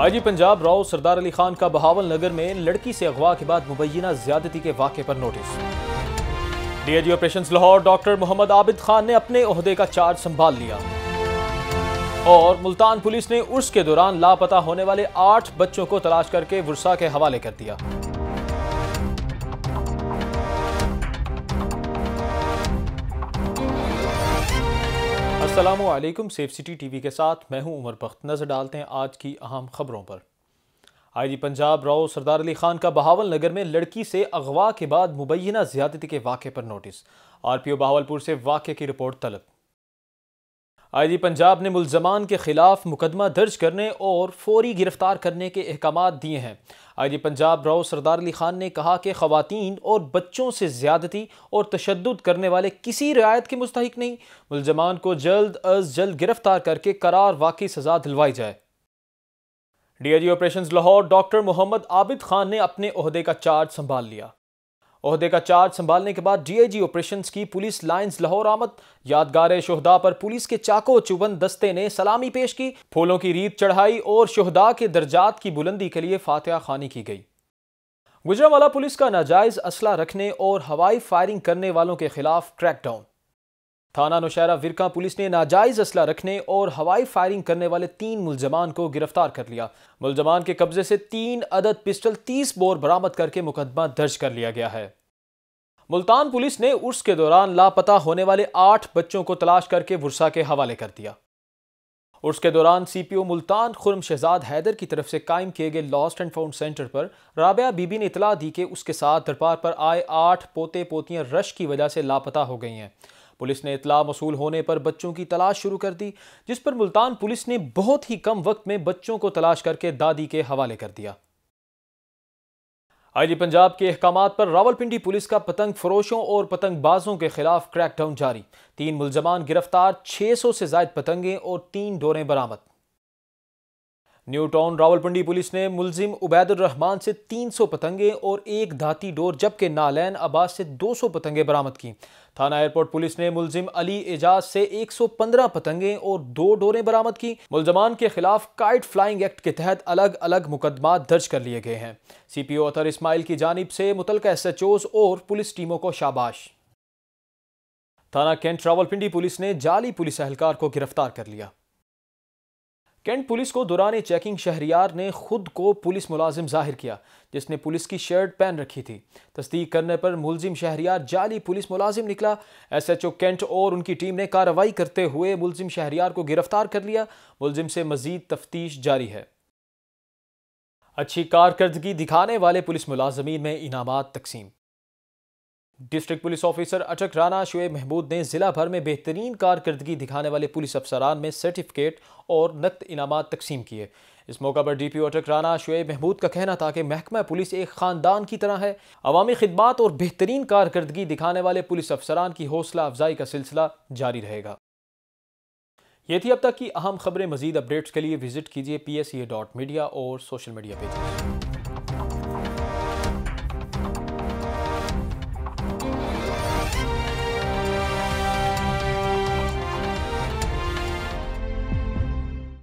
IG Punjab Rao Sardar Ali Khan का बहावल नगर में लड़की से अगवा के बाद मुबैना ज्यादती के वाक़े पर notice DIG operation Lahore doctor Mohammad Abid Khan ने अपने अहदे का चार्ज संभाल लिया और मुल्तान पुलिस ने उर्स के दौरान लापता होने वाले आठ बच्चों को तलाश करके वर्षा के हवाले कर दिया असलम सेफ सिटी टीवी के साथ मैं हूं उमर बख्त नज़र डालते हैं आज की अहम खबरों पर आई जी पंजाब राव सरदार अली खान का बहावल नगर में लड़की से अगवा के बाद मुबैना ज्यादती के वाक़े पर नोटिस आरपीओ बहावलपुर से वाक़े की रिपोर्ट तलब आई जी पंजाब ने मुलजमान के खिलाफ मुकदमा दर्ज करने और फौरी गिरफ्तार करने के अहकाम दिए हैं आई जी पंजाब राव सरदार अली खान ने कहा कि खातन और बच्चों से ज्यादती और तशद करने वाले किसी रियायत के मुस्तक नहीं मुलजमान को जल्द अज जल्द गिरफ्तार करके करार वाकई सजा दिलवाई जाए D I G operation Lahore doctor Mohammad Abid Khan ने अपने अहदे का चार्ज संभाल लिया अहदे का चार्ज संभालने के बाद जी ऑपरेशंस की पुलिस लाइंस लाहौर आमद यादगार शहदा पर पुलिस के चाको चुबन दस्ते ने सलामी पेश की फूलों की रीत चढ़ाई और शहदा के दर्जात की बुलंदी के लिए फातह खानी की गई गुजरावाला पुलिस का नाजायज असला रखने और हवाई फायरिंग करने वालों के खिलाफ क्रैकडाउन थाना नौशहरा विरका पुलिस ने नाजायज असला रखने और हवाई फायरिंग करने वाले तीन मुलजमान को गिरफ्तार कर लिया मुलजमान के कब्जे से तीन अदद पिस्टल तीस बोर बरामद करके मुकदमा दर्ज कर लिया गया है मुल्तान पुलिस ने उर्स के दौरान लापता होने वाले आठ बच्चों को तलाश करके वर्षा के हवाले कर दिया उर्स के दौरान C P O Multan Khurram Shahzad Haider की तरफ से कायम किए गए लॉस्ट एंड फाउंड सेंटर पर राबिया बीबी ने इतला दी कि उसके साथ दरबार पर आए आठ पोते पोतियां रश की वजह से लापता हो गई हैं पुलिस ने इतला मसूल होने पर बच्चों की तलाश शुरू कर दी जिस पर मुल्तान पुलिस ने बहुत ही कम वक्त में बच्चों को तलाश करके दादी के हवाले कर दिया आई जी पंजाब के अहकाम पर रावलपिंडी पुलिस का पतंग फरोशों और पतंगबाजों के खिलाफ क्रैकडाउन जारी तीन मुलजमान गिरफ्तार छः सौ से जायद पतंगें और तीन डोरें बरामद न्यू टाउन रावलपिंडी पुलिस ने मुलजिम उबैदुर रहमान से 300 पतंगे और एक धाती डोर जबकि नालैन अब्बास से 200 पतंगे बरामद की थाना एयरपोर्ट पुलिस ने मुलजिम अली एजाज से 115 पतंगे और दो डोरें बरामद की मुलजमान के खिलाफ काइट फ्लाइंग एक्ट के तहत अलग अलग मुकदमा दर्ज कर लिए गए हैं सी पी ओ अतर इसमाइल की जानब से मुतल एस एच ओज और पुलिस टीमों को शाबाश थाना कैंट रावलपिंडी पुलिस ने जाली पुलिस एहलकार को गिरफ्तार कर लिया कैंट पुलिस को दौरान चेकिंग शहरियार ने खुद को पुलिस मुलाजिम जाहिर किया जिसने पुलिस की शर्ट पहन रखी थी तस्दीक करने पर मुलजिम शहरियार जाली पुलिस मुलाजिम निकला एस एच ओ कैंट और उनकी टीम ने कार्रवाई करते हुए मुलजिम शहरियार को गिरफ्तार कर लिया मुलजिम से मजीद तफ्तीश जारी है अच्छी कारकर्दगी दिखाने वाले पुलिस मुलाजमी में इनाम तकसीम डिस्ट्रिक्ट पुलिस ऑफिसर अटक राना शुएब महमूद ने जिला भर में बेहतरीन कारकर्दगी दिखाने वाले पुलिस अफसरान में सर्टिफिकेट और नकद इनाम तकसीम किए इस मौका पर डी पी ओ अटक राना शुएब महमूद का कहना था कि महकमा पुलिस एक ख़ानदान की तरह है अवामी खदमात और बेहतरीन कारकर्दगी दिखाने वाले पुलिस अफसरान की हौसला अफजाई का सिलसिला जारी रहेगा ये थी अब तक की अहम खबरें मजीद अपडेट्स के लिए विजिट कीजिए पी एस डॉट मीडिया और सोशल मीडिया पेज